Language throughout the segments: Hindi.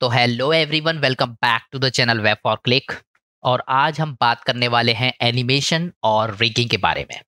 तो hello everyone welcome back to the channel web for click और आज हम बात करने वाले हैं एनिमेशन और रिगिंग के बारे में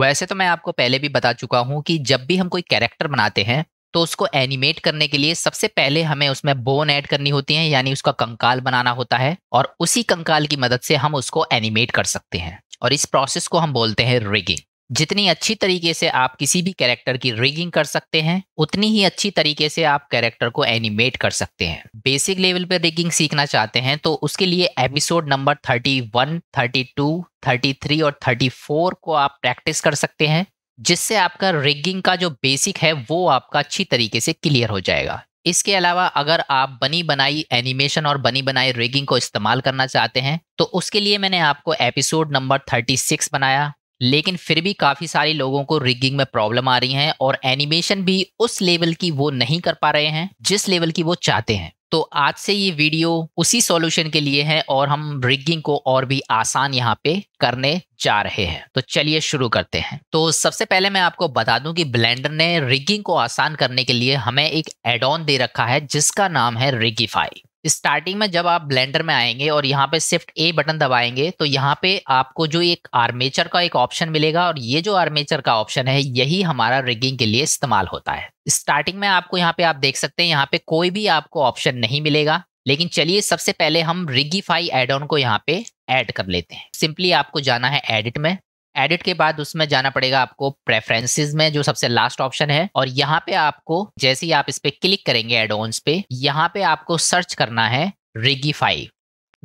वैसे तो मैं आपको पहले भी बता चुका हूँ कि जब भी हम कोई कैरेक्टर बनाते हैं तो उसको एनिमेट करने के लिए सबसे पहले हमें उसमें बोन ऐड करनी होती है यानी उसका कंकाल बनाना होता है और उसी कंकाल की मदद से हम उसको एनिमेट कर सकते हैं और इस प्रोसेस को हम बोलते हैं रिगिंग जितनी अच्छी तरीके से आप किसी भी कैरेक्टर की रिगिंग कर सकते हैं उतनी ही अच्छी तरीके से आप कैरेक्टर को एनिमेट कर सकते हैं बेसिक लेवल पर रिगिंग सीखना चाहते हैं तो उसके लिए एपिसोड नंबर 31, 32, 33 और 34 को आप प्रैक्टिस कर सकते हैं जिससे आपका रिगिंग का जो बेसिक है वो आपका अच्छी तरीके से क्लियर हो जाएगा इसके अलावा अगर आप बनी बनाई एनिमेशन और बनी बनाई रिगिंग को इस्तेमाल करना चाहते हैं तो उसके लिए मैंने आपको एपिसोड नंबर 36 बनाया लेकिन फिर भी काफ़ी सारे लोगों को रिगिंग में प्रॉब्लम आ रही है और एनिमेशन भी उस लेवल की वो नहीं कर पा रहे हैं जिस लेवल की वो चाहते हैं तो आज से ये वीडियो उसी सॉल्यूशन के लिए है और हम रिगिंग को और भी आसान यहाँ पे करने जा रहे हैं तो चलिए शुरू करते हैं तो सबसे पहले मैं आपको बता दूं कि ब्लेंडर ने रिगिंग को आसान करने के लिए हमें एक एड ऑन दे रखा है जिसका नाम है रिगिफाई स्टार्टिंग में जब आप ब्लेंडर में आएंगे और यहाँ पे शिफ्ट ए बटन दबाएंगे तो यहाँ पे आपको जो एक आर्मेचर का एक ऑप्शन मिलेगा और ये जो आर्मेचर का ऑप्शन है यही हमारा रिगिंग के लिए इस्तेमाल होता है स्टार्टिंग में आपको यहाँ पे आप देख सकते हैं यहाँ पे कोई भी आपको ऑप्शन नहीं मिलेगा लेकिन चलिए सबसे पहले हम रिगीफाई एड ऑन को यहाँ पे ऐड कर लेते हैं सिंपली आपको जाना है एडिट में एडिट के बाद उसमें जाना पड़ेगा आपको प्रेफरेंसेस में जो सबसे लास्ट ऑप्शन है और यहाँ पे आपको जैसे ही आप इस पर क्लिक करेंगे एड पे यहाँ पे आपको सर्च करना है रिगीफाई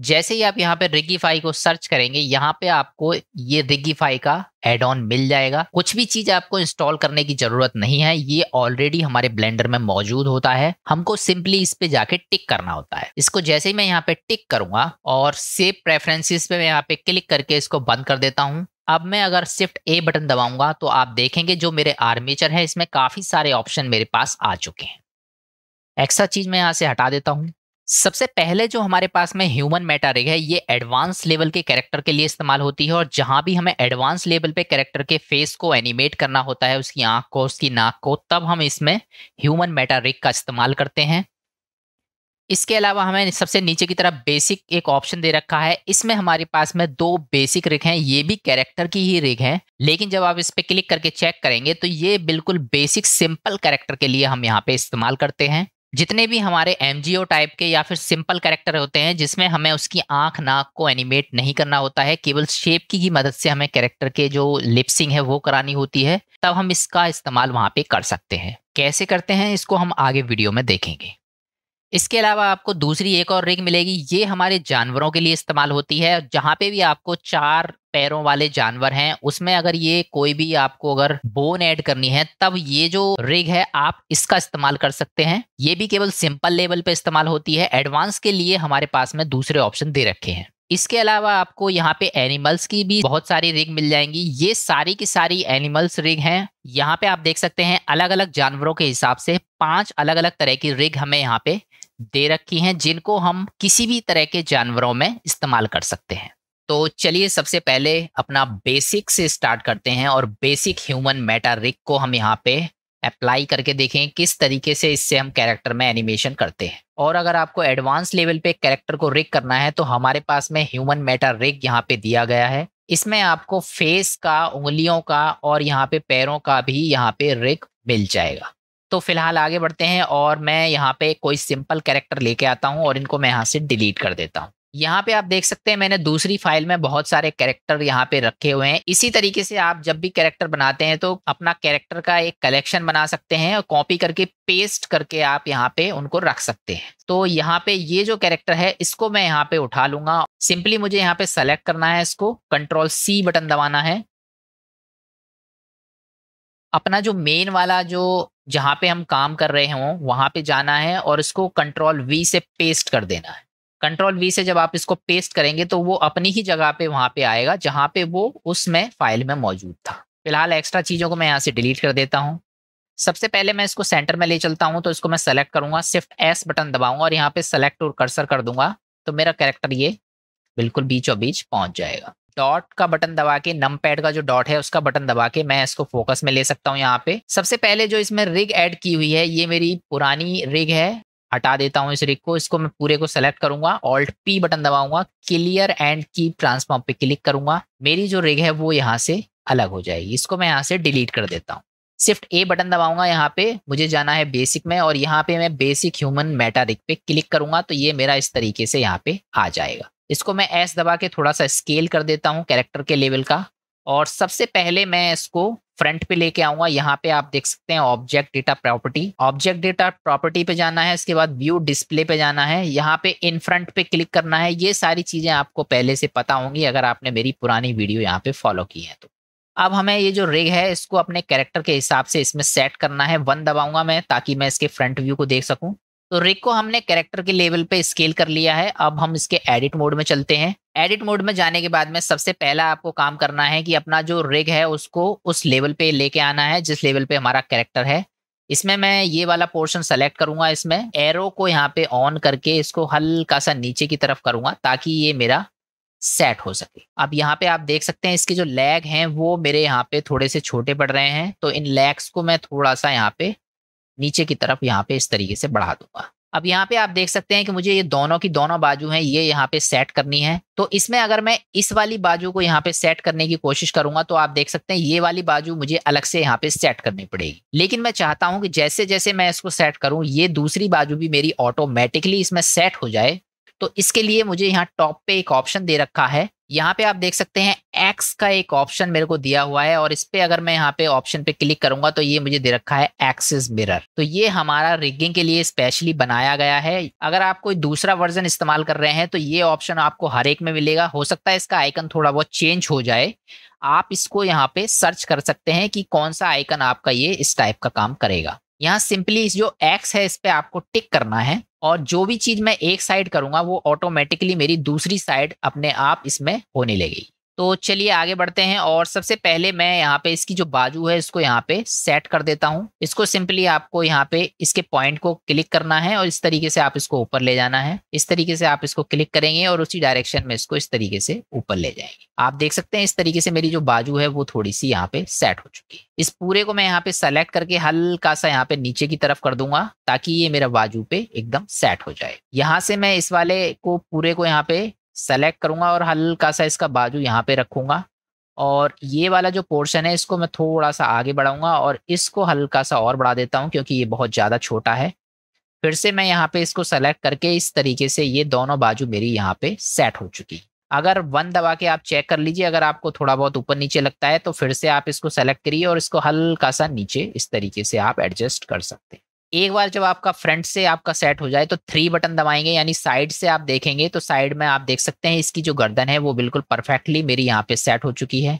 जैसे ही आप यहाँ पे रिगीफाई को सर्च करेंगे यहाँ पे आपको ये रिगीफाई का एड ऑन मिल जाएगा कुछ भी चीज आपको इंस्टॉल करने की जरूरत नहीं है ये ऑलरेडी हमारे ब्लेंडर में मौजूद होता है हमको सिंपली इस पे जाके टिक करना होता है इसको जैसे ही मैं यहाँ पे टिक करूंगा और सेव प्रेफरेंसेस पे मैं यहाँ पे क्लिक करके इसको बंद कर देता हूँ अब मैं अगर शिफ्ट ए बटन दबाऊंगा तो आप देखेंगे जो मेरे आर्मेचर है इसमें काफ़ी सारे ऑप्शन मेरे पास आ चुके हैं एक्स्ट्रा चीज़ मैं यहाँ से हटा देता हूँ सबसे पहले जो हमारे पास में ह्यूमन मेटा रिग है ये एडवांस लेवल के कैरेक्टर के लिए इस्तेमाल होती है और जहाँ भी हमें एडवांस लेवल पे कैरेक्टर के फेस को एनिमेट करना होता है उसकी आँख को उसकी नाक को तब हम इसमें ह्यूमन मेटा रिग का इस्तेमाल करते हैं इसके अलावा हमें सबसे नीचे की तरफ बेसिक एक ऑप्शन दे रखा है इसमें हमारे पास में दो बेसिक रिग हैं ये भी कैरेक्टर की ही रिग है लेकिन जब आप इस पर क्लिक करके चेक करेंगे तो ये बिल्कुल बेसिक सिंपल कैरेक्टर के लिए हम यहाँ पे इस्तेमाल करते हैं जितने भी हमारे एम टाइप के या फिर सिंपल कैरेक्टर होते हैं जिसमें हमें उसकी आंख नाक को एनिमेट नहीं करना होता है केवल शेप की ही मदद से हमें कैरेक्टर के जो लिपसिंग है वो करानी होती है तब हम इसका इस्तेमाल वहाँ पे कर सकते हैं कैसे करते हैं इसको हम आगे वीडियो में देखेंगे इसके अलावा आपको दूसरी एक और रिग मिलेगी ये हमारे जानवरों के लिए इस्तेमाल होती है जहाँ पे भी आपको चार पैरों वाले जानवर हैं उसमें अगर ये कोई भी आपको अगर बोन ऐड करनी है तब ये जो रिग है आप इसका इस्तेमाल कर सकते हैं ये भी केवल सिंपल लेवल पे इस्तेमाल होती है एडवांस के लिए हमारे पास में दूसरे ऑप्शन दे रखे हैं इसके अलावा आपको यहाँ पे एनिमल्स की भी बहुत सारी रिग मिल जाएंगी ये सारी की सारी एनिमल्स रिग हैं यहाँ पे आप देख सकते हैं अलग अलग जानवरों के हिसाब से पांच अलग अलग तरह की रिग हमें यहाँ पे दे रखी हैं जिनको हम किसी भी तरह के जानवरों में इस्तेमाल कर सकते हैं तो चलिए सबसे पहले अपना बेसिक से स्टार्ट करते हैं और बेसिक ह्यूमन मेटा रिक को हम यहाँ पे अप्लाई करके देखें किस तरीके से इससे हम कैरेक्टर में एनिमेशन करते हैं और अगर आपको एडवांस लेवल पे कैरेक्टर को रिक करना है तो हमारे पास में ह्यूमन मेटा रिक यहाँ पे दिया गया है इसमें आपको फेस का उंगलियों का और यहाँ पे पैरों का भी यहाँ पे रिक मिल जाएगा तो फिलहाल आगे बढ़ते हैं और मैं यहाँ पे कोई सिंपल कैरेक्टर लेके आता हूँ और इनको मैं यहाँ से डिलीट कर देता हूँ यहाँ पे आप देख सकते हैं मैंने दूसरी फाइल में बहुत सारे कैरेक्टर यहाँ पे रखे हुए हैं इसी तरीके से आप जब भी कैरेक्टर बनाते हैं तो अपना कैरेक्टर का एक कलेक्शन बना सकते हैं और कॉपी करके पेस्ट करके आप यहाँ पे उनको रख सकते हैं तो यहाँ पे ये जो कैरेक्टर है इसको मैं यहाँ पे उठा लूंगा सिंपली मुझे यहाँ पे सेलेक्ट करना है इसको कंट्रोल सी बटन दबाना है अपना जो मेन वाला जो जहाँ पे हम काम कर रहे हों वहाँ पे जाना है और इसको कंट्रोल वी से पेस्ट कर देना है कंट्रोल वी से जब आप इसको पेस्ट करेंगे तो वो अपनी ही जगह पे वहाँ पे आएगा जहाँ पे वो उसमें फाइल में मौजूद था फिलहाल एक्स्ट्रा चीज़ों को मैं यहाँ से डिलीट कर देता हूँ सबसे पहले मैं इसको सेंटर में ले चलता हूँ तो इसको मैं सेलेक्ट करूँगा सिर्फ एस बटन दबाऊँगा और यहाँ पे सेलेक्ट और कर्सर कर दूंगा तो मेरा कैरेक्टर ये बिल्कुल बीचों बीच पहुँच जाएगा डॉट का बटन दबा के नम पैड का जो डॉट है उसका बटन दबा के मैं इसको फोकस में ले सकता हूँ यहाँ पे सबसे पहले जो इसमें रिग ऐड की हुई है ये मेरी पुरानी रिग है हटा देता हूँ इस रिग को इसको मैं पूरे को सेलेक्ट करूंगा ऑल्ट पी बटन दबाऊंगा क्लियर एंड की ट्रांसफॉर्म पे क्लिक करूंगा मेरी जो रिग है वो यहाँ से अलग हो जाएगी इसको मैं यहाँ से डिलीट कर देता हूँ सिर्फ ए बटन दबाऊंगा यहाँ पे मुझे जाना है बेसिक में और यहाँ पे मैं बेसिक ह्यूमन मेटा रिग पे क्लिक करूंगा तो ये मेरा इस तरीके से यहाँ पे आ जाएगा इसको मैं एस दबा के थोड़ा सा स्केल कर देता हूँ कैरेक्टर के लेवल का और सबसे पहले मैं इसको फ्रंट पे लेके आऊंगा यहाँ पे आप देख सकते हैं object data property object data property पे जाना है इसके बाद व्यू डिस्प्ले पे जाना है यहाँ पे इन फ्रंट पे क्लिक करना है ये सारी चीजें आपको पहले से पता होंगी अगर आपने मेरी पुरानी वीडियो यहाँ पे फॉलो की है तो अब हमें ये जो रिग है इसको अपने कैरेक्टर के हिसाब से इसमें सेट करना है वन दबाऊंगा मैं ताकि मैं इसके फ्रंट व्यू को देख सकूँ तो रिक को हमने कैरेक्टर के लेवल पे स्केल कर लिया है अब हम इसके एडिट मोड में चलते हैं एडिट मोड में जाने के बाद में सबसे पहला आपको काम करना है कि अपना जो रिग है उसको उस लेवल पे लेके आना है जिस लेवल पे हमारा कैरेक्टर है इसमें मैं ये वाला पोर्शन सेलेक्ट करूंगा इसमें एरो को यहाँ पे ऑन करके इसको हल्का सा नीचे की तरफ करूंगा ताकि ये मेरा सेट हो सके अब यहाँ पे आप देख सकते हैं इसके जो लैग हैं वो मेरे यहाँ पे थोड़े से छोटे पड़ रहे हैं तो इन लैग्स को मैं थोड़ा सा यहाँ पे नीचे की तरफ यहाँ पे इस तरीके से बढ़ा दूंगा अब यहाँ पे आप देख सकते हैं कि मुझे ये दोनों की दोनों बाजू हैं ये यहाँ पे सेट करनी है तो इसमें अगर मैं इस वाली बाजू को यहाँ पे सेट करने की कोशिश करूंगा तो आप देख सकते हैं ये वाली बाजू मुझे अलग से यहाँ पे सेट करनी पड़ेगी लेकिन मैं चाहता हूँ कि जैसे जैसे मैं इसको सेट करूँ ये दूसरी बाजू भी मेरी ऑटोमेटिकली इसमें सेट हो जाए तो इसके लिए मुझे यहाँ टॉप पे एक ऑप्शन दे रखा है यहाँ पे आप देख सकते हैं एक्स का एक ऑप्शन मेरे को दिया हुआ है और इस पे अगर मैं यहाँ पे ऑप्शन पे क्लिक करूंगा तो ये मुझे दे रखा है एक्सिस मिरर तो ये हमारा रिगिंग के लिए स्पेशली बनाया गया है अगर आप कोई दूसरा वर्जन इस्तेमाल कर रहे हैं तो ये ऑप्शन आपको हर एक में मिलेगा हो सकता है इसका आइकन थोड़ा बहुत चेंज हो जाए आप इसको यहाँ पे सर्च कर सकते हैं कि कौन सा आइकन आपका ये इस टाइप का काम करेगा यहाँ सिंपली जो एक्स है इस पर आपको टिक करना है और जो भी चीज मैं एक साइड करूंगा वो ऑटोमेटिकली मेरी दूसरी साइड अपने आप इसमें होने लगेगी तो चलिए आगे बढ़ते हैं और सबसे पहले मैं यहाँ पे इसकी जो बाजू है इसको यहाँ पे सेट कर देता हूँ इसको सिंपली आपको यहाँ पे इसके पॉइंट को क्लिक करना है और इस तरीके से आप इसको ऊपर ले जाना है इस तरीके से आप इसको क्लिक करेंगे और उसी डायरेक्शन में इसको इस तरीके से ऊपर ले जाएंगे आप देख सकते हैं इस तरीके से मेरी जो बाजू है वो थोड़ी सी यहाँ पे सेट हो चुकी है इस पूरे को मैं यहाँ पे सेलेक्ट करके हल्का सा यहाँ पे नीचे की तरफ कर दूंगा ताकि ये मेरा बाजू पे एकदम सेट हो जाए यहाँ से मैं इस वाले को पूरे को यहाँ पे सेलेक्ट करूंगा और हल्का सा इसका बाजू यहाँ पे रखूंगा और ये वाला जो पोर्शन है इसको मैं थोड़ा सा आगे बढ़ाऊंगा और इसको हल्का सा और बढ़ा देता हूँ क्योंकि ये बहुत ज़्यादा छोटा है फिर से मैं यहाँ पे इसको सेलेक्ट करके इस तरीके से ये दोनों बाजू मेरी यहाँ पे सेट हो चुकी अगर वन दबा के आप चेक कर लीजिए अगर आपको थोड़ा बहुत ऊपर नीचे लगता है तो फिर से आप इसको सेलेक्ट करिए और इसको हल्का सा नीचे इस तरीके से आप एडजस्ट कर सकते हैं एक बार जब आपका फ्रंट से आपका सेट हो जाए तो थ्री बटन दबाएंगे यानी साइड से आप देखेंगे तो साइड में आप देख सकते हैं इसकी जो गर्दन है वो बिल्कुल परफेक्टली मेरी यहाँ पे सेट हो चुकी है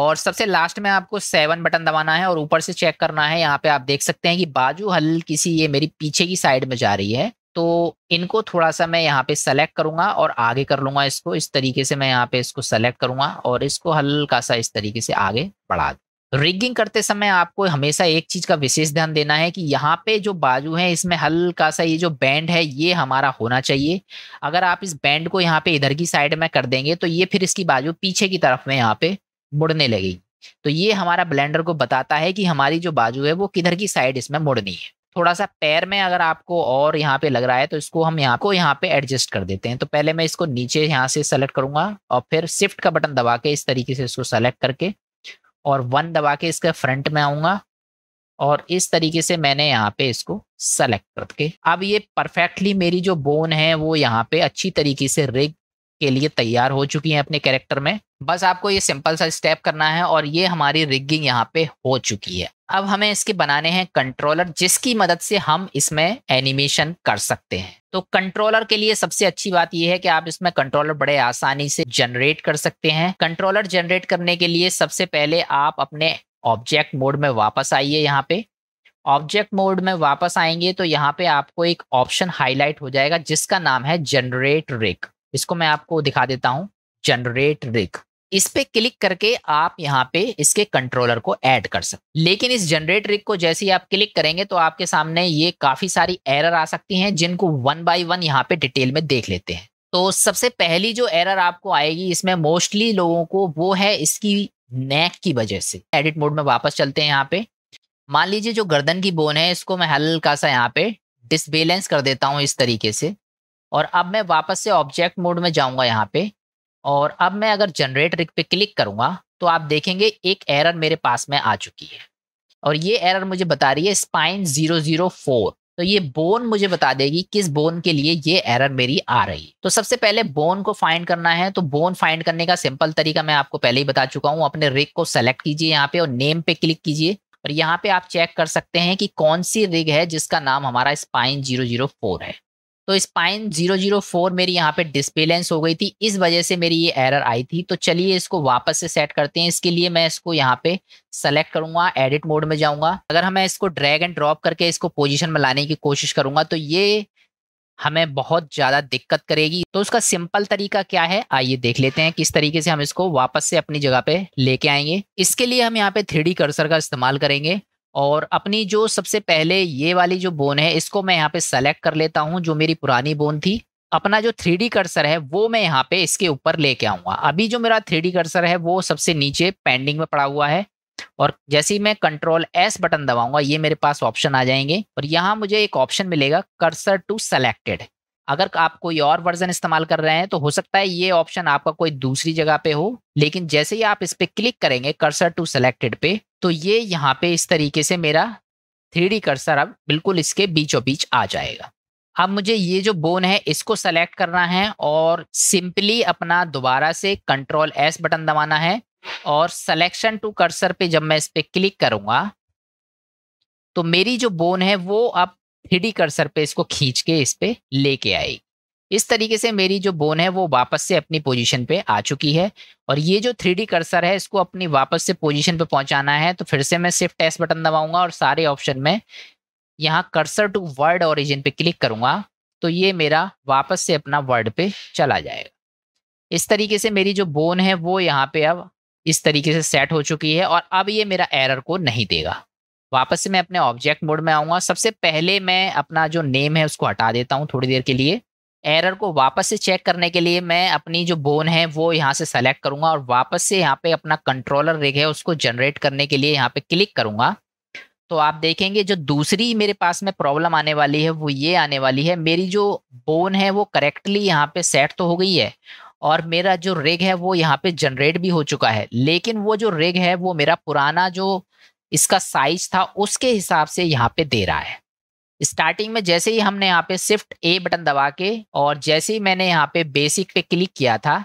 और सबसे लास्ट में आपको सेवन बटन दबाना है और ऊपर से चेक करना है यहाँ पे आप देख सकते हैं कि बाजू हल किसी ये मेरी पीछे की साइड में जा रही है तो इनको थोड़ा सा मैं यहाँ पे सेलेक्ट करूंगा और आगे कर लूंगा इसको इस तरीके से मैं यहाँ पे इसको सेलेक्ट करूंगा और इसको हल्का सा इस तरीके से आगे बढ़ा रिगिंग करते समय आपको हमेशा एक चीज का विशेष ध्यान देना है कि यहाँ पे जो बाजू है इसमें हल्का सा ये जो बैंड है ये हमारा होना चाहिए अगर आप इस बैंड को यहाँ पे इधर की साइड में कर देंगे तो ये फिर इसकी बाजू पीछे की तरफ में यहाँ पे मुड़ने लगेगी तो ये हमारा ब्लेंडर को बताता है कि हमारी जो बाजू है वो किधर की साइड इसमें मुड़नी है थोड़ा सा पैर में अगर आपको और यहाँ पे लग रहा है तो इसको हम यहाँ को यहाँ पे एडजस्ट कर देते हैं तो पहले मैं इसको नीचे यहाँ से सेलेक्ट करूंगा और फिर शिफ्ट का बटन दबा के इस तरीके से इसको सेलेक्ट करके और वन दबा के इसके फ्रंट में आऊँगा और इस तरीके से मैंने यहाँ पे इसको सेलेक्ट करके अब ये परफेक्टली मेरी जो बोन है वो यहाँ पे अच्छी तरीके से रिग के लिए तैयार हो चुकी है अपने कैरेक्टर में बस आपको ये सिंपल सा स्टेप करना है और ये हमारी रिगिंग यहाँ पे हो चुकी है अब हमें इसके बनाने हैं कंट्रोलर जिसकी मदद से हम इसमें एनिमेशन कर सकते हैं तो कंट्रोलर के लिए सबसे अच्छी बात यह है कि आप इसमें कंट्रोलर बड़े आसानी से जनरेट कर सकते हैं कंट्रोलर जनरेट करने के लिए सबसे पहले आप अपने ऑब्जेक्ट मोड में वापस आइए यहाँ पे ऑब्जेक्ट मोड में वापस आएंगे तो यहाँ पे आपको एक ऑप्शन हाईलाइट हो जाएगा जिसका नाम है जनरेट रिक इसको मैं आपको दिखा देता हूँ जनरेट रिक इस पे क्लिक करके आप यहाँ पे इसके कंट्रोलर को ऐड कर सकते लेकिन इस जनरेट रिक को जैसे ही आप क्लिक करेंगे तो आपके सामने ये काफी सारी एरर आ सकती हैं जिनको वन बाय वन यहाँ पे डिटेल में देख लेते हैं तो सबसे पहली जो एरर आपको आएगी इसमें मोस्टली लोगों को वो है इसकी नेक की वजह से एडिट मोड में वापस चलते हैं यहाँ पे मान लीजिए जो गर्दन की बोन है इसको मैं हल्का सा यहाँ पे डिसबेलेंस कर देता हूँ इस तरीके से और अब मैं वापस से ऑब्जेक्ट मोड में जाऊँगा यहाँ पे और अब मैं अगर जनरेट रिक पे क्लिक करूंगा तो आप देखेंगे एक एरर मेरे पास में आ चुकी है और ये एरर मुझे बता रही है स्पाइन जीरो जीरो फोर तो ये बोन मुझे बता देगी किस बोन के लिए ये एरर मेरी आ रही तो सबसे पहले बोन को फाइंड करना है तो बोन फाइंड करने का सिंपल तरीका मैं आपको पहले ही बता चुका हूँ अपने रिग को सेलेक्ट कीजिए यहाँ पे और नेम पे क्लिक कीजिए और यहाँ पे आप चेक कर सकते हैं कि कौन सी रिग है जिसका नाम हमारा स्पाइन जीरो जीरो फोर है तो स्पाइन जीरो जीरो फोर मेरी यहाँ पे डिसबेलेंस हो गई थी इस वजह से मेरी ये एरर आई थी तो चलिए इसको वापस से सेट करते हैं इसके लिए मैं इसको यहाँ पे सेलेक्ट करूंगा एडिट मोड में जाऊंगा अगर हमें इसको ड्रैग एंड ड्रॉप करके इसको पोजिशन में लाने की कोशिश करूंगा तो ये हमें बहुत ज़्यादा दिक्कत करेगी तो उसका सिंपल तरीका क्या है आइए देख लेते हैं किस तरीके से हम इसको वापस से अपनी जगह पे लेके आएंगे इसके लिए हम यहाँ पे थ्री कर्सर का इस्तेमाल करेंगे और अपनी जो सबसे पहले ये वाली जो बोन है इसको मैं यहाँ पे सेलेक्ट कर लेता हूँ जो मेरी पुरानी बोन थी अपना जो थ्री कर्सर है वो मैं यहाँ पे इसके ऊपर लेके आऊँगा अभी जो मेरा थ्री कर्सर है वो सबसे नीचे पेंडिंग में पड़ा हुआ है और जैसे ही मैं कंट्रोल एस बटन दबाऊंगा ये मेरे पास ऑप्शन आ जाएंगे और यहाँ मुझे एक ऑप्शन मिलेगा कर्सर टू सेलेक्टेड अगर आप कोई और वर्जन इस्तेमाल कर रहे हैं तो हो सकता है ये ऑप्शन आपका कोई दूसरी जगह पे हो लेकिन जैसे ही आप इस पर क्लिक करेंगे कर्सर टू सेलेक्टेड पे तो ये यहाँ पे इस तरीके से मेरा थ्री कर्सर अब बिल्कुल इसके बीचों बीच आ जाएगा अब मुझे ये जो बोन है इसको सेलेक्ट करना है और सिंपली अपना दोबारा से कंट्रोल एस बटन दबाना है और सेलेक्शन टू कर्सर पे जब मैं इस पर क्लिक करूंगा तो मेरी जो बोन है वो अब थ्री कर्सर पे इसको खींच के इस पे लेके आएगी इस तरीके से मेरी जो बोन है वो वापस से अपनी पोजीशन पे आ चुकी है और ये जो थ्री कर्सर है इसको अपनी वापस से पोजीशन पे पहुंचाना है तो फिर से मैं सिर्फ टेस्ट बटन दबाऊंगा और सारे ऑप्शन में यहाँ कर्सर टू वर्ड ओरिजिन पे क्लिक करूंगा तो ये मेरा वापस से अपना वर्ड पे चला जाएगा इस तरीके से मेरी जो बोन है वो यहाँ पे अब इस तरीके से सेट हो चुकी है और अब ये मेरा एरर को नहीं देगा वापस से मैं अपने ऑब्जेक्ट मोड में आऊँगा सबसे पहले मैं अपना जो नेम है उसको हटा देता हूँ थोड़ी देर के लिए एरर को वापस से चेक करने के लिए मैं अपनी जो बोन है वो यहाँ से सेलेक्ट करूंगा और वापस से यहाँ पे अपना कंट्रोलर रिग है उसको जनरेट करने के लिए यहाँ पे क्लिक करूँगा तो आप देखेंगे जो दूसरी मेरे पास में प्रॉब्लम आने वाली है वो ये आने वाली है मेरी जो बोन है वो करेक्टली यहाँ पे सेट तो हो गई है और मेरा जो रेग है वो यहाँ पे जनरेट भी हो चुका है लेकिन वो जो रेग है वो मेरा पुराना जो इसका साइज था उसके हिसाब से यहाँ पे दे रहा है स्टार्टिंग में जैसे ही हमने यहाँ पे शिफ्ट ए बटन दबा के और जैसे ही मैंने यहाँ पे बेसिक पे क्लिक किया था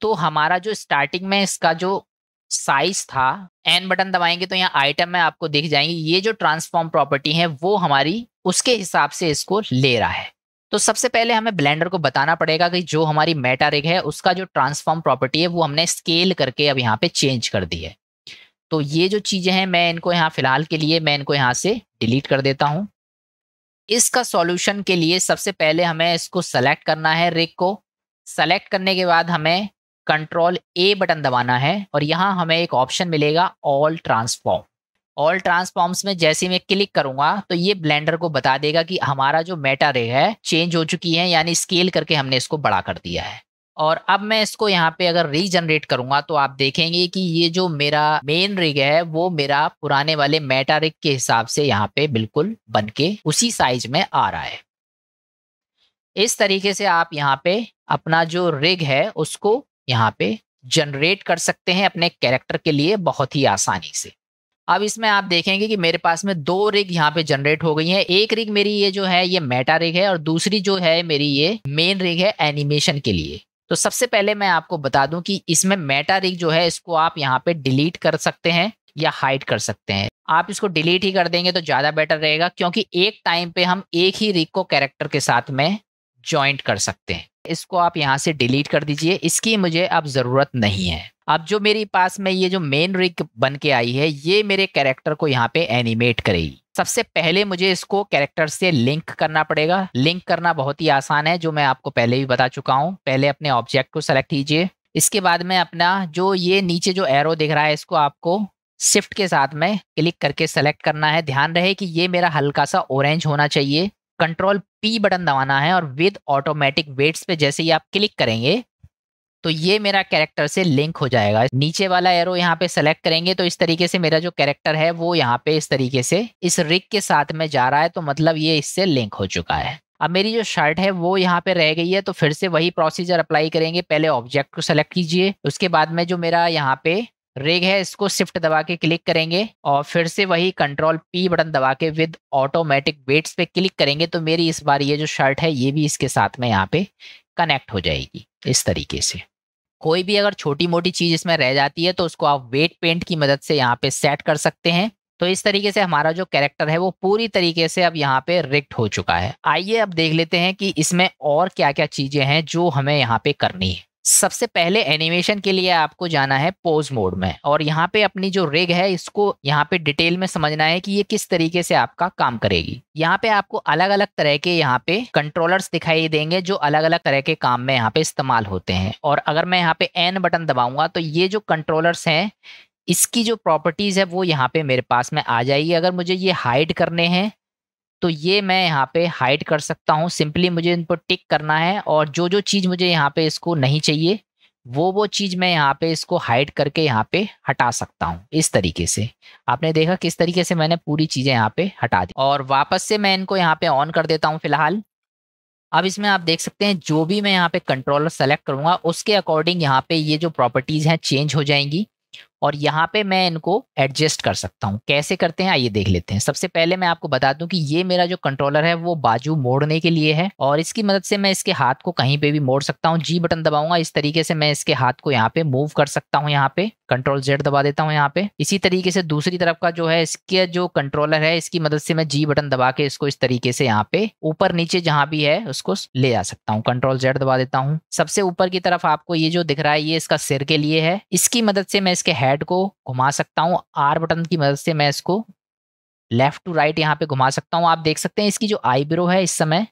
तो हमारा जो स्टार्टिंग में इसका जो साइज था एन बटन दबाएंगे तो यहाँ आइटम में आपको दिख जाएंगे ये जो ट्रांसफॉर्म प्रॉपर्टी है वो हमारी उसके हिसाब से इसको ले रहा है तो सबसे पहले हमें ब्लेंडर को बताना पड़ेगा कि जो हमारी मेटा रिग है उसका जो ट्रांसफॉर्म प्रॉपर्टी है वो हमने स्केल करके अब यहाँ पे चेंज कर दी है तो ये जो चीज़ें हैं मैं इनको यहाँ फ़िलहाल के लिए मैं इनको यहाँ से डिलीट कर देता हूँ इसका सॉल्यूशन के लिए सबसे पहले हमें इसको सेलेक्ट करना है रिक को सेलेक्ट करने के बाद हमें कंट्रोल ए बटन दबाना है और यहाँ हमें एक ऑप्शन मिलेगा ऑल ट्रांसफॉर्म ऑल ट्रांसफॉर्म्स में जैसे मैं क्लिक करूंगा तो ये ब्लेंडर को बता देगा कि हमारा जो मेटा रे है चेंज हो चुकी है यानी स्केल करके हमने इसको बड़ा कर दिया है और अब मैं इसको यहाँ पे अगर रीजनरेट करूंगा तो आप देखेंगे कि ये जो मेरा मेन रिग है वो मेरा पुराने वाले मेटा रिग के हिसाब से यहाँ पे बिल्कुल बन के उसी साइज में आ रहा है इस तरीके से आप यहाँ पे अपना जो रिग है उसको यहाँ पे जनरेट कर सकते हैं अपने कैरेक्टर के लिए बहुत ही आसानी से अब इसमें आप देखेंगे कि मेरे पास में दो रिग यहाँ पे जनरेट हो गई हैं एक रिग मेरी ये जो है ये मेटा रिग है और दूसरी जो है मेरी ये मेन रिग है एनिमेशन के लिए तो सबसे पहले मैं आपको बता दूं कि इसमें मेटा रिग जो है इसको आप यहाँ पे डिलीट कर सकते हैं या हाइड कर सकते हैं आप इसको डिलीट ही कर देंगे तो ज़्यादा बेटर रहेगा क्योंकि एक टाइम पे हम एक ही रिग को कैरेक्टर के साथ में ज्वाइंट कर सकते हैं इसको आप यहाँ से डिलीट कर दीजिए इसकी मुझे अब ज़रूरत नहीं है अब जो मेरे पास में ये जो मेन रिग बन के आई है ये मेरे कैरेक्टर को यहाँ पे एनिमेट करेगी सबसे पहले मुझे इसको कैरेक्टर से लिंक करना पड़ेगा लिंक करना बहुत ही आसान है जो मैं आपको पहले भी बता चुका हूँ पहले अपने ऑब्जेक्ट को सेलेक्ट कीजिए इसके बाद में अपना जो ये नीचे जो एरो दिख रहा है इसको आपको शिफ्ट के साथ में क्लिक करके सेलेक्ट करना है ध्यान रहे कि ये मेरा हल्का सा ऑरेंज होना चाहिए कंट्रोल पी बटन दबाना है और विद ऑटोमेटिक वेट्स पे जैसे ही आप क्लिक करेंगे तो ये मेरा कैरेक्टर से लिंक हो जाएगा नीचे वाला एरो यहाँ पे सेलेक्ट करेंगे तो इस तरीके से मेरा जो कैरेक्टर है वो यहाँ पे इस तरीके से इस रिग के साथ में जा रहा है तो मतलब ये इससे लिंक हो चुका है अब मेरी जो शर्ट है वो यहाँ पे रह गई है तो फिर से वही प्रोसीजर अप्लाई करेंगे पहले ऑब्जेक्ट को सेलेक्ट कीजिए उसके बाद में जो मेरा यहाँ पे रेग है इसको शिफ्ट दबा के क्लिक करेंगे और फिर से वही कंट्रोल पी बटन दबा के विद ऑटोमेटिक वेट्स पे क्लिक करेंगे तो मेरी इस बार ये जो शर्ट है ये भी इसके साथ में यहाँ पे कनेक्ट हो जाएगी इस तरीके से कोई भी अगर छोटी मोटी चीज इसमें रह जाती है तो उसको आप वेट पेंट की मदद से यहाँ पे सेट कर सकते हैं तो इस तरीके से हमारा जो कैरेक्टर है वो पूरी तरीके से अब यहाँ पे रिक्ट हो चुका है आइए अब देख लेते हैं कि इसमें और क्या क्या चीजें हैं जो हमें यहाँ पे करनी है सबसे पहले एनिमेशन के लिए आपको जाना है पोज मोड में और यहाँ पे अपनी जो रिग है इसको यहाँ पे डिटेल में समझना है कि ये किस तरीके से आपका काम करेगी यहाँ पे आपको अलग अलग तरह के यहाँ पे कंट्रोलर्स दिखाई देंगे जो अलग अलग तरह के काम में यहाँ पे इस्तेमाल होते हैं और अगर मैं यहाँ पे एन बटन दबाऊंगा तो ये जो कंट्रोलर्स हैं इसकी जो प्रॉपर्टीज़ है वो यहाँ पे मेरे पास में आ जाएगी अगर मुझे ये हाइड करने हैं तो ये मैं यहाँ पे हाइड कर सकता हूँ सिंपली मुझे इनको टिक करना है और जो जो चीज़ मुझे यहाँ पे इसको नहीं चाहिए वो वो चीज़ मैं यहाँ पे इसको हाइड करके यहाँ पे हटा सकता हूँ इस तरीके से आपने देखा किस तरीके से मैंने पूरी चीज़ें यहाँ पे हटा दी और वापस से मैं इनको यहाँ पे ऑन कर देता हूँ फिलहाल अब इसमें आप देख सकते हैं जो भी मैं यहाँ पे कंट्रोलर सेलेक्ट करूँगा उसके अकॉर्डिंग यहाँ पे ये जो प्रॉपर्टीज़ हैं चेंज हो जाएंगी और यहाँ पे मैं इनको एडजस्ट कर सकता हूँ कैसे करते हैं आइए देख लेते हैं सबसे पहले मैं आपको बता दूं कि ये मेरा जो कंट्रोलर है वो बाजू मोड़ने के लिए है और इसकी मदद से मैं इसके हाथ को कहीं पे भी मोड़ सकता हूँ जी बटन दबाऊंगा इस तरीके से मैं इसके हाथ को यहाँ पे मूव कर सकता हूँ यहाँ पे कंट्रोल जेड दबा देता हूँ यहाँ पे इसी तरीके से दूसरी तरफ का जो है इसके जो कंट्रोलर है इसकी मदद से मैं जी बटन दबा के इसको इस तरीके से यहाँ पे ऊपर नीचे जहां भी है उसको ले जा सकता हूँ कंट्रोल जेड दबा देता हूँ सबसे ऊपर की तरफ आपको ये जो दिख रहा है ये इसका सिर के लिए है इसकी मदद से मैं इसके हेड को घुमा सकता हूँ आर बटन की मदद से मैं इसको लेफ्ट टू राइट यहाँ पे घुमा सकता हूँ आप देख सकते हैं इसकी जो आईब्रो है इस समय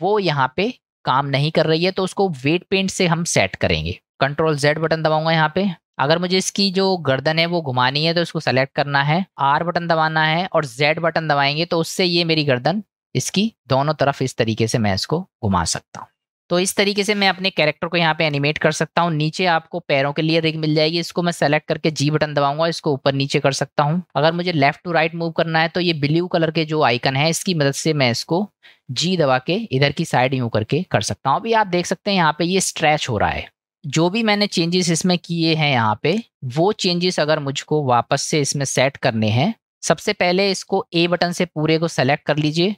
वो यहाँ पे काम नहीं कर रही है तो उसको वेट पेंट से हम सेट करेंगे कंट्रोल जेड बटन दबाऊंगा यहाँ पे अगर मुझे इसकी जो गर्दन है वो घुमानी है तो इसको सेलेक्ट करना है आर बटन दबाना है और जेड बटन दबाएंगे तो उससे ये मेरी गर्दन इसकी दोनों तरफ इस तरीके से मैं इसको घुमा सकता हूँ तो इस तरीके से मैं अपने कैरेक्टर को यहाँ पे एनिमेट कर सकता हूँ नीचे आपको पैरों के लिए रिंग मिल जाएगी इसको मैं सेलेक्ट करके जी बटन दबाऊंगा इसको ऊपर नीचे कर सकता हूँ अगर मुझे लेफ्ट टू राइट मूव करना है तो ये ब्लू कलर के जो आइकन है इसकी मदद से मैं इसको जी दबा के इधर की साइड यूं करके कर सकता हूँ अभी आप देख सकते हैं यहाँ पे ये स्ट्रेच हो रहा है जो भी मैंने चेंजेस इसमें किए हैं यहाँ पे वो चेंजेस अगर मुझको वापस से इसमें सेट करने हैं सबसे पहले इसको ए बटन से पूरे को सेलेक्ट कर लीजिए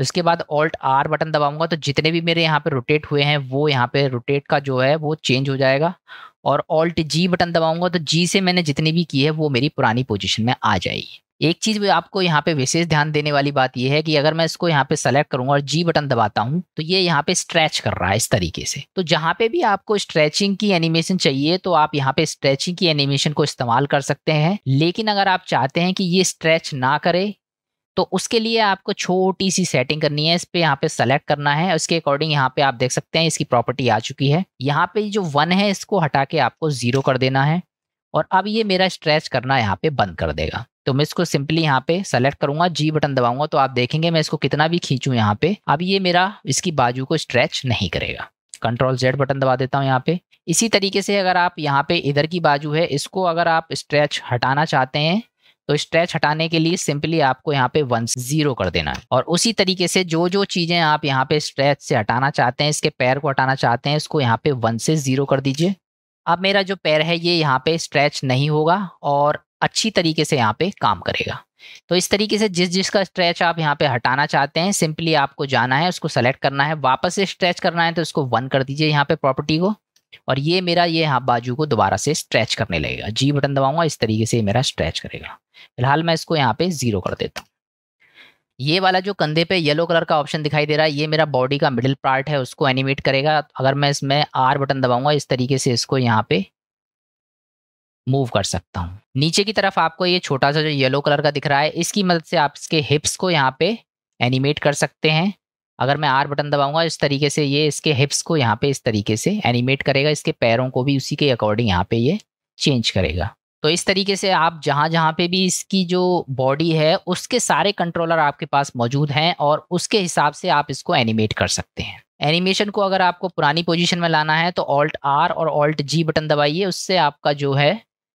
उसके बाद ऑल्ट आर बटन दबाऊंगा तो जितने भी मेरे यहाँ पे रोटेट हुए हैं वो यहाँ पे रोटेट का जो है वो चेंज हो जाएगा और ऑल्ट जी बटन दबाऊंगा तो जी से मैंने जितनी भी की है वो मेरी पुरानी पोजिशन में आ जाएगी एक चीज़ आपको यहाँ पे विशेष ध्यान देने वाली बात यह है कि अगर मैं इसको यहाँ पे सेलेक्ट करूंगा और जी बटन दबाता हूँ तो ये यह यहाँ पे स्ट्रेच कर रहा है इस तरीके से तो जहाँ पे भी आपको स्ट्रेचिंग की एनिमेशन चाहिए तो आप यहाँ पे स्ट्रेचिंग की एनिमेशन को इस्तेमाल कर सकते हैं लेकिन अगर आप चाहते हैं कि ये स्ट्रेच ना करे तो उसके लिए आपको छोटी सी सेटिंग करनी है इस पर यहाँ पे सेलेक्ट करना है उसके अकॉर्डिंग यहाँ पे आप देख सकते हैं इसकी प्रॉपर्टी आ चुकी है यहाँ पे जो वन है इसको हटा के आपको जीरो कर देना है और अब ये मेरा स्ट्रेच करना यहाँ पे बंद कर देगा तो मैं इसको सिंपली यहाँ पे सेलेक्ट करूंगा जी बटन दबाऊंगा तो आप देखेंगे मैं इसको कितना भी खींचू यहाँ पे अब ये मेरा इसकी बाजू को स्ट्रेच नहीं करेगा कंट्रोल जेड बटन दबा देता हूँ यहाँ पे इसी तरीके से अगर आप यहाँ पे इधर की बाजू है इसको अगर आप स्ट्रेच हटाना चाहते हैं तो स्ट्रेच हटाने के लिए सिंपली आपको यहाँ पे वन जीरो कर देना है और उसी तरीके से जो जो चीजें आप यहाँ पे स्ट्रेच से हटाना चाहते हैं इसके पैर को हटाना चाहते हैं इसको यहाँ पे वन से जीरो कर दीजिए अब मेरा जो पैर है ये यहाँ पे स्ट्रेच नहीं होगा और अच्छी तरीके से यहाँ पे काम करेगा तो इस तरीके से जिस जिसका स्ट्रेच आप यहाँ पे हटाना चाहते हैं सिंपली आपको जाना है उसको सेलेक्ट करना है वापस से स्ट्रेच करना है तो उसको वन कर दीजिए यहाँ पे प्रॉपर्टी को और ये मेरा ये हाँ बाजू को दोबारा से स्ट्रेच करने लगेगा जी बटन दबाऊंगा इस तरीके से मेरा स्ट्रेच करेगा फिलहाल मैं इसको यहाँ पे ज़ीरो कर देता हूँ ये वाला जो कंधे पे येलो कलर का ऑप्शन दिखाई दे रहा है ये मेरा बॉडी का मिडिल पार्ट है उसको एनिमेट करेगा अगर मैं इसमें आर बटन दबाऊंगा इस तरीके से इसको यहाँ पे मूव कर सकता हूँ नीचे की तरफ आपको ये छोटा सा जो येलो कलर का दिख रहा है इसकी मदद से आप इसके हिप्स को यहाँ पे एनिमेट कर सकते हैं अगर मैं आर बटन दबाऊंगा इस तरीके से ये इसके हिप्स को यहाँ पे इस तरीके से एनिमेट करेगा इसके पैरों को भी उसी के अकॉर्डिंग यहाँ पे ये चेंज करेगा तो इस तरीके से आप जहाँ जहाँ पे भी इसकी जो बॉडी है उसके सारे कंट्रोलर आपके पास मौजूद हैं और उसके हिसाब से आप इसको एनिमेट कर सकते हैं एनिमेशन को अगर आपको पुरानी पोजिशन में लाना है तो ऑल्ट आर और ऑल्ट जी बटन दबाइए उससे आपका जो है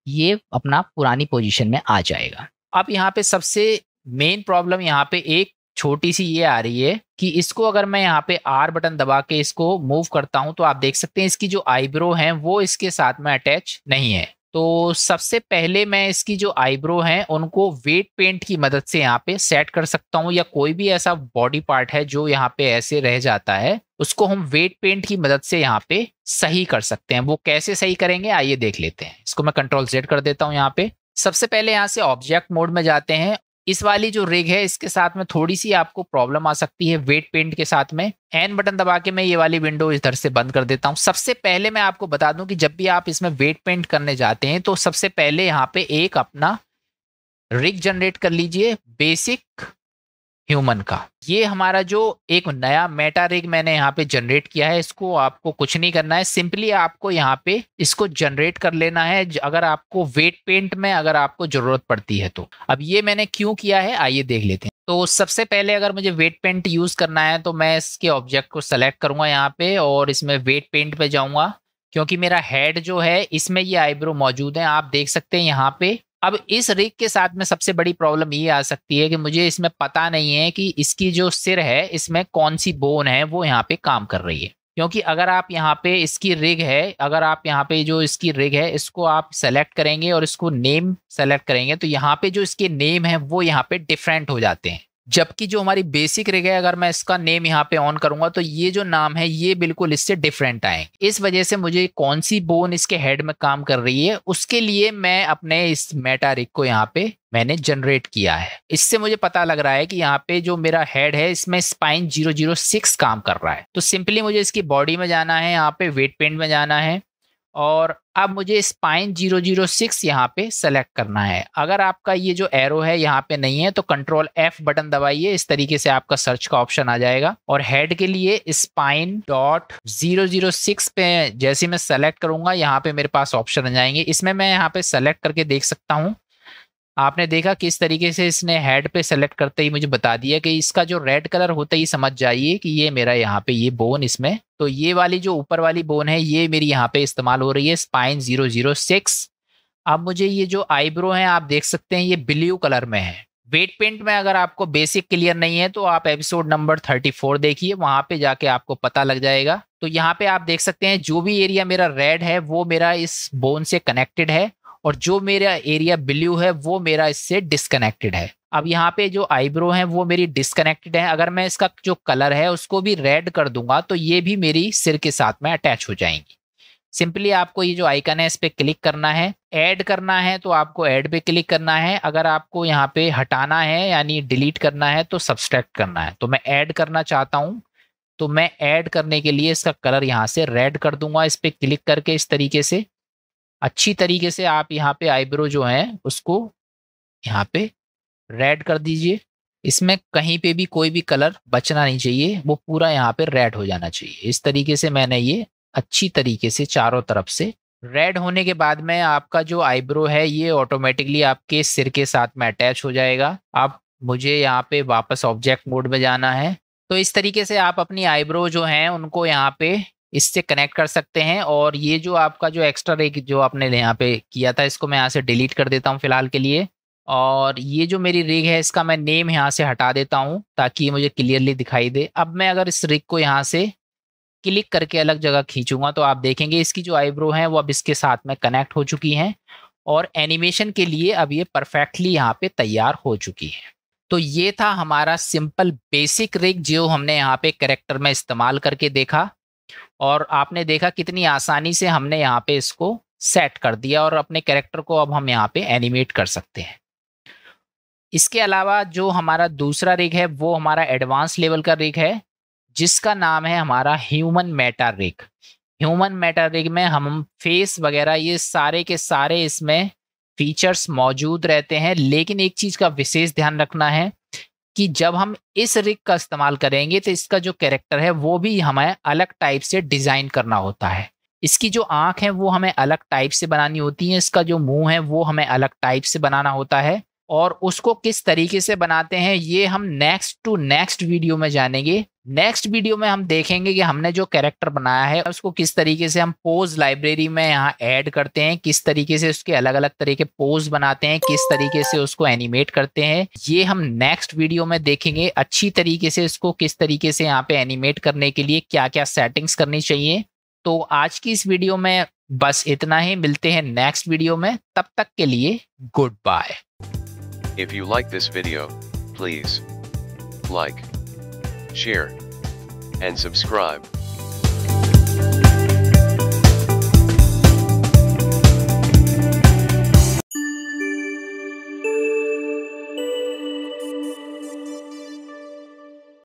ये अपना पुरानी पोजिशन में आ जाएगा अब यहाँ पे सबसे मेन प्रॉब्लम यहाँ पे एक छोटी सी ये आ रही है कि इसको अगर मैं यहाँ पे आर बटन दबा के इसको मूव करता हूँ तो आप देख सकते हैं इसकी जो आईब्रो है वो इसके साथ में अटैच नहीं है तो सबसे पहले मैं इसकी जो आईब्रो हैं उनको वेट पेंट की मदद से यहाँ पे सेट कर सकता हूँ या कोई भी ऐसा बॉडी पार्ट है जो यहाँ पे ऐसे रह जाता है उसको हम वेट पेंट की मदद से यहाँ पे सही कर सकते हैं वो कैसे सही करेंगे आइए देख लेते हैं इसको मैं कंट्रोल सेट कर देता हूँ यहाँ पे सबसे पहले यहाँ से ऑब्जेक्ट मोड में जाते हैं इस वाली जो रिग है इसके साथ में थोड़ी सी आपको प्रॉब्लम आ सकती है वेट पेंट के साथ में एन बटन दबा के मैं ये वाली विंडो इधर से बंद कर देता हूँ सबसे पहले मैं आपको बता दूं कि जब भी आप इसमें वेट पेंट करने जाते हैं तो सबसे पहले यहाँ पे एक अपना रिग जनरेट कर लीजिए बेसिक ह्यूमन का ये हमारा जो एक नया मेटा रिग मैंने यहाँ पे जनरेट किया है इसको आपको कुछ नहीं करना है सिंपली आपको यहाँ पे इसको जनरेट कर लेना है अगर आपको वेट पेंट में अगर आपको जरूरत पड़ती है तो अब ये मैंने क्यों किया है आइए देख लेते हैं तो सबसे पहले अगर मुझे वेट पेंट यूज करना है तो मैं इसके ऑब्जेक्ट को सेलेक्ट करूंगा यहाँ पे और इसमें वेट पेंट पे जाऊंगा क्योंकि मेरा हेड जो है इसमें ये आईब्रो मौजूद है आप देख सकते हैं यहाँ पे अब इस रिग के साथ में सबसे बड़ी प्रॉब्लम ये आ सकती है कि मुझे इसमें पता नहीं है कि इसकी जो सिर है इसमें कौन सी बोन है वो यहाँ पे काम कर रही है क्योंकि अगर आप यहाँ पे इसकी रिग है अगर आप यहाँ पे जो इसकी रिग है इसको आप सेलेक्ट करेंगे और इसको नेम सेलेक्ट करेंगे तो यहाँ पे जो इसके नेम है वो यहाँ पे डिफरेंट हो जाते हैं जबकि जो हमारी बेसिक रिग है अगर मैं इसका नेम यहाँ पे ऑन करूंगा तो ये जो नाम है ये बिल्कुल इससे डिफरेंट आए इस वजह से मुझे कौन सी बोन इसके हेड में काम कर रही है उसके लिए मैं अपने इस मेटा रिग को यहाँ पे मैंने जनरेट किया है इससे मुझे पता लग रहा है कि यहाँ पे जो मेरा हेड है इसमें स्पाइन जीरो जीरो सिक्स काम कर रहा है तो सिंपली मुझे इसकी बॉडी में जाना है यहाँ पे वेट पेंट में जाना है और अब मुझे स्पाइन जीरो जीरो सिक्स यहाँ पे सेलेक्ट करना है अगर आपका ये जो एरो है यहाँ पे नहीं है तो कंट्रोल एफ बटन दबाइए इस तरीके से आपका सर्च का ऑप्शन आ जाएगा और हेड के लिए spine dot zero zero six पे जैसे मैं सेलेक्ट करूंगा यहाँ पे मेरे पास ऑप्शन आ जाएंगे इसमें मैं यहाँ पे सेलेक्ट करके देख सकता हूँ आपने देखा किस तरीके से इसने हेड पे सेलेक्ट करते ही मुझे बता दिया कि इसका जो रेड कलर होता ये समझ जाइए कि ये मेरा यहाँ पे ये बोन इसमें तो ये वाली जो ऊपर वाली बोन है ये मेरी यहाँ पे इस्तेमाल हो रही है स्पाइन जीरो जीरो सिक्स अब मुझे ये जो आईब्रो है आप देख सकते हैं ये ब्लू कलर में है वेट पेंट में अगर आपको बेसिक क्लियर नहीं है तो आप एपिसोड नंबर थर्टी फोर देखिए वहां पे जाके आपको पता लग जाएगा तो यहाँ पे आप देख सकते हैं जो भी एरिया मेरा रेड है वो मेरा इस बोन से कनेक्टेड है और जो मेरा एरिया ब्ल्यू है वो मेरा इससे डिस्कनेक्टेड है अब यहाँ पे जो आईब्रो है वो मेरी डिस्कनेक्टेड है अगर मैं इसका जो कलर है उसको भी रेड कर दूंगा तो ये भी मेरी सिर के साथ में अटैच हो जाएंगी सिंपली आपको ये जो आइकन है इस पर क्लिक करना है ऐड करना है तो आपको ऐड पे क्लिक करना है अगर आपको यहाँ पे हटाना है यानी डिलीट करना है तो सब्सट्रैक्ट करना है तो मैं ऐड करना चाहता हूँ तो मैं ऐड करने के लिए इसका कलर यहाँ से रेड कर दूंगा इस पर क्लिक करके इस तरीके से अच्छी तरीके से आप यहाँ पे आईब्रो जो है उसको यहाँ पे रेड कर दीजिए इसमें कहीं पे भी कोई भी कलर बचना नहीं चाहिए वो पूरा यहाँ पे रेड हो जाना चाहिए इस तरीके से मैंने ये अच्छी तरीके से चारों तरफ से रेड होने के बाद में आपका जो आईब्रो है ये ऑटोमेटिकली आपके सिर के साथ में अटैच हो जाएगा आप मुझे यहाँ पे वापस ऑब्जेक्ट मोड में जाना है तो इस तरीके से आप अपनी आईब्रो जो हैं उनको यहाँ पे इससे कनेक्ट कर सकते हैं और ये जो आपका जो एक्स्ट्रा रेक जो आपने यहाँ पे किया था इसको मैं यहाँ से डिलीट कर देता हूँ फिलहाल के लिए और ये जो मेरी रिग है इसका मैं नेम यहाँ से हटा देता हूँ ताकि ये मुझे क्लियरली दिखाई दे अब मैं अगर इस रिग को यहाँ से क्लिक करके अलग जगह खींचूंगा तो आप देखेंगे इसकी जो आईब्रो है वो अब इसके साथ में कनेक्ट हो चुकी हैं और एनिमेशन के लिए अब ये परफेक्टली यहाँ पे तैयार हो चुकी है तो ये था हमारा सिंपल बेसिक रिग जो हमने यहाँ पे करेक्टर में इस्तेमाल करके देखा और आपने देखा कितनी आसानी से हमने यहाँ पे इसको सेट कर दिया और अपने कैरेक्टर को अब हम यहाँ पे एनिमेट कर सकते हैं इसके अलावा जो हमारा दूसरा रिग है वो हमारा एडवांस लेवल का रिग है जिसका नाम है हमारा human meta rig human meta rig में हम फेस वगैरह ये सारे के सारे इसमें फीचर्स मौजूद रहते हैं लेकिन एक चीज़ का विशेष ध्यान रखना है कि जब हम इस रिग का इस्तेमाल करेंगे तो इसका जो कैरेक्टर है वो भी हमें अलग टाइप से डिज़ाइन करना होता है इसकी जो आँख है वो हमें अलग टाइप से बनानी होती है इसका जो मुंह है वो हमें अलग टाइप से बनाना होता है और उसको किस तरीके से बनाते हैं ये हम नेक्स्ट टू नेक्स्ट वीडियो में जानेंगे नेक्स्ट वीडियो में हम देखेंगे कि हमने जो कैरेक्टर बनाया है उसको किस तरीके से हम पोज लाइब्रेरी में यहाँ ऐड करते हैं किस तरीके से उसके अलग अलग तरीके पोज बनाते हैं किस तरीके से उसको एनिमेट करते हैं ये हम नेक्स्ट वीडियो में देखेंगे अच्छी तरीके से इसको किस तरीके से यहाँ पे एनिमेट करने के लिए क्या क्या सेटिंग्स करनी चाहिए तो आज की इस वीडियो में बस इतना ही मिलते हैं नेक्स्ट वीडियो में तब तक के लिए good bye if you like this video please like share, and subscribe.